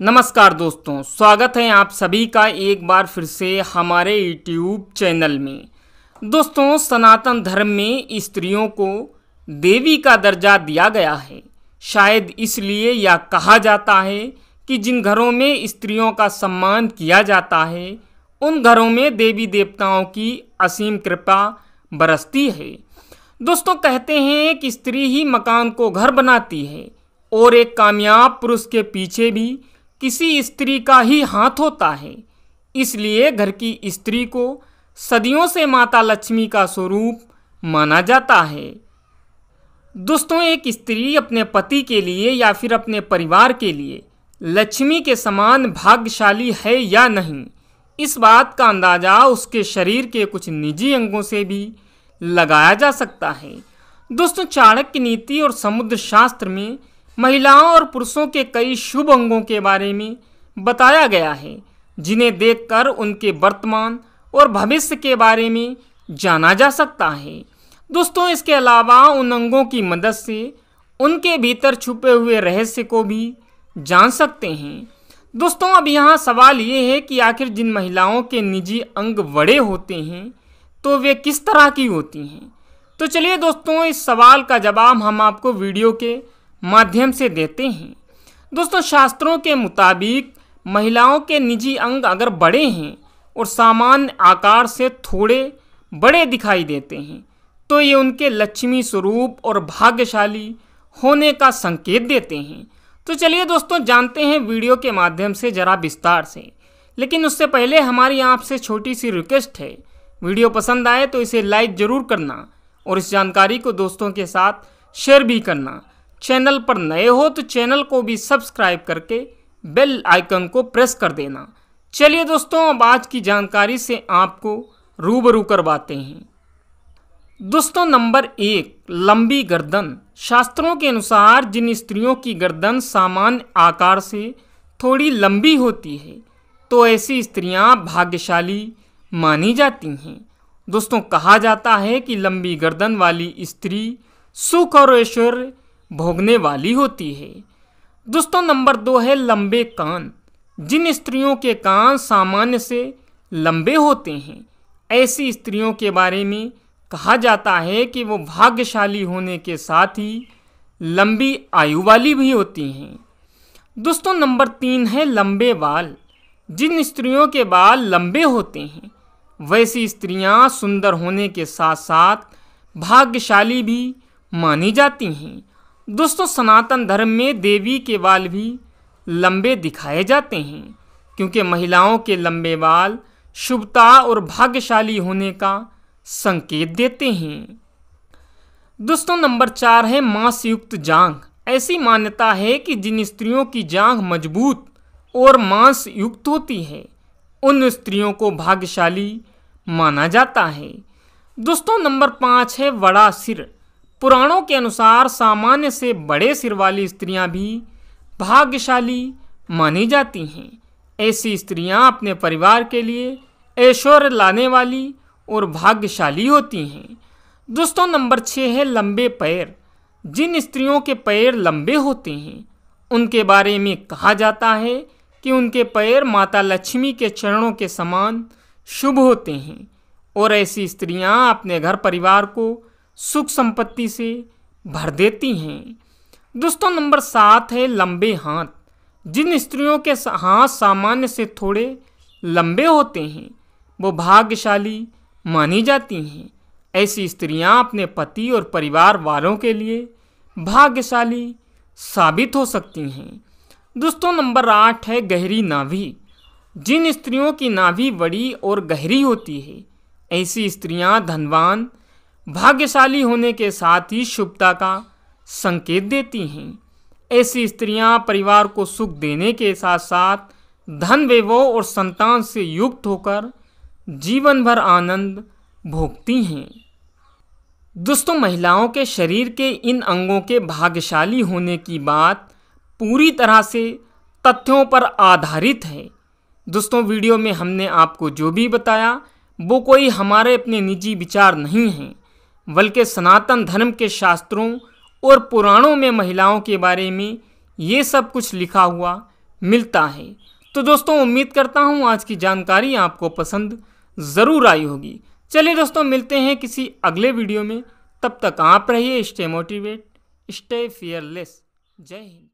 नमस्कार दोस्तों स्वागत है आप सभी का एक बार फिर से हमारे यूट्यूब चैनल में दोस्तों सनातन धर्म में स्त्रियों को देवी का दर्जा दिया गया है शायद इसलिए यह कहा जाता है कि जिन घरों में स्त्रियों का सम्मान किया जाता है उन घरों में देवी देवताओं की असीम कृपा बरसती है दोस्तों कहते हैं कि स्त्री ही मकान को घर बनाती है और एक कामयाब पुरुष के पीछे भी किसी स्त्री का ही हाथ होता है इसलिए घर की स्त्री को सदियों से माता लक्ष्मी का स्वरूप माना जाता है दोस्तों एक स्त्री अपने पति के लिए या फिर अपने परिवार के लिए लक्ष्मी के समान भाग्यशाली है या नहीं इस बात का अंदाज़ा उसके शरीर के कुछ निजी अंगों से भी लगाया जा सकता है दोस्तों चाणक्य नीति और समुद्र शास्त्र में महिलाओं और पुरुषों के कई शुभ अंगों के बारे में बताया गया है जिन्हें देखकर उनके वर्तमान और भविष्य के बारे में जाना जा सकता है दोस्तों इसके अलावा उन अंगों की मदद से उनके भीतर छुपे हुए रहस्य को भी जान सकते हैं दोस्तों अब यहाँ सवाल ये है कि आखिर जिन महिलाओं के निजी अंग बड़े होते हैं तो वे किस तरह की होती हैं तो चलिए दोस्तों इस सवाल का जवाब हम आपको वीडियो के माध्यम से देते हैं दोस्तों शास्त्रों के मुताबिक महिलाओं के निजी अंग अगर बड़े हैं और सामान्य आकार से थोड़े बड़े दिखाई देते हैं तो ये उनके लक्ष्मी स्वरूप और भाग्यशाली होने का संकेत देते हैं तो चलिए दोस्तों जानते हैं वीडियो के माध्यम से ज़रा विस्तार से लेकिन उससे पहले हमारी आपसे छोटी सी रिक्वेस्ट है वीडियो पसंद आए तो इसे लाइक ज़रूर करना और इस जानकारी को दोस्तों के साथ शेयर भी करना चैनल पर नए हो तो चैनल को भी सब्सक्राइब करके बेल आइकन को प्रेस कर देना चलिए दोस्तों अब आज की जानकारी से आपको रूबरू करवाते हैं दोस्तों नंबर एक लंबी गर्दन शास्त्रों के अनुसार जिन स्त्रियों की गर्दन सामान्य आकार से थोड़ी लंबी होती है तो ऐसी स्त्रियां भाग्यशाली मानी जाती हैं दोस्तों कहा जाता है कि लंबी गर्दन वाली स्त्री सुख और ऐश्वर्य भोगने वाली होती है दोस्तों नंबर दो है लंबे कान जिन स्त्रियों के कान सामान्य से लंबे होते हैं ऐसी स्त्रियों के बारे में कहा जाता है कि वो भाग्यशाली होने के साथ ही लंबी आयु वाली भी होती हैं दोस्तों नंबर तीन है लंबे बाल जिन स्त्रियों के बाल लंबे होते हैं वैसी स्त्रियां सुंदर होने के साथ साथ भाग्यशाली भी मानी जाती हैं दोस्तों सनातन धर्म में देवी के बाल भी लंबे दिखाए जाते हैं क्योंकि महिलाओं के लंबे बाल शुभता और भाग्यशाली होने का संकेत देते हैं दोस्तों नंबर चार है मांसयुक्त जांग ऐसी मान्यता है कि जिन स्त्रियों की जांग मजबूत और मांस युक्त होती है उन स्त्रियों को भाग्यशाली माना जाता है दोस्तों नंबर पाँच है वड़ा सिर पुराणों के अनुसार सामान्य से बड़े सिर वाली स्त्रियां भी भाग्यशाली मानी जाती हैं ऐसी स्त्रियां अपने परिवार के लिए ऐश्वर्य लाने वाली और भाग्यशाली होती हैं दोस्तों नंबर छः है लंबे पैर जिन स्त्रियों के पैर लंबे होते हैं उनके बारे में कहा जाता है कि उनके पैर माता लक्ष्मी के चरणों के समान शुभ होते हैं और ऐसी स्त्रियां अपने घर परिवार को सुख संपत्ति से भर देती हैं दोस्तों नंबर सात है लंबे हाथ जिन स्त्रियों के हाथ सामान्य से थोड़े लंबे होते हैं वो भाग्यशाली मानी जाती हैं ऐसी स्त्रियां अपने पति और परिवार वालों के लिए भाग्यशाली साबित हो सकती हैं दोस्तों नंबर आठ है गहरी नाभि जिन स्त्रियों की नाभि बड़ी और गहरी होती है ऐसी स्त्रियां धनवान भाग्यशाली होने के साथ ही शुभता का संकेत देती हैं ऐसी स्त्रियां परिवार को सुख देने के साथ साथ धन वैभव और संतान से युक्त होकर जीवन भर आनंद भोगती हैं दोस्तों महिलाओं के शरीर के इन अंगों के भाग्यशाली होने की बात पूरी तरह से तथ्यों पर आधारित है दोस्तों वीडियो में हमने आपको जो भी बताया वो कोई हमारे अपने निजी विचार नहीं हैं बल्कि सनातन धर्म के शास्त्रों और पुराणों में महिलाओं के बारे में ये सब कुछ लिखा हुआ मिलता है तो दोस्तों उम्मीद करता हूँ आज की जानकारी आपको पसंद ज़रूर आई होगी चलिए दोस्तों मिलते हैं किसी अगले वीडियो में तब तक आप रहिए स्टे मोटिवेट स्टे फियरलेस जय हिंद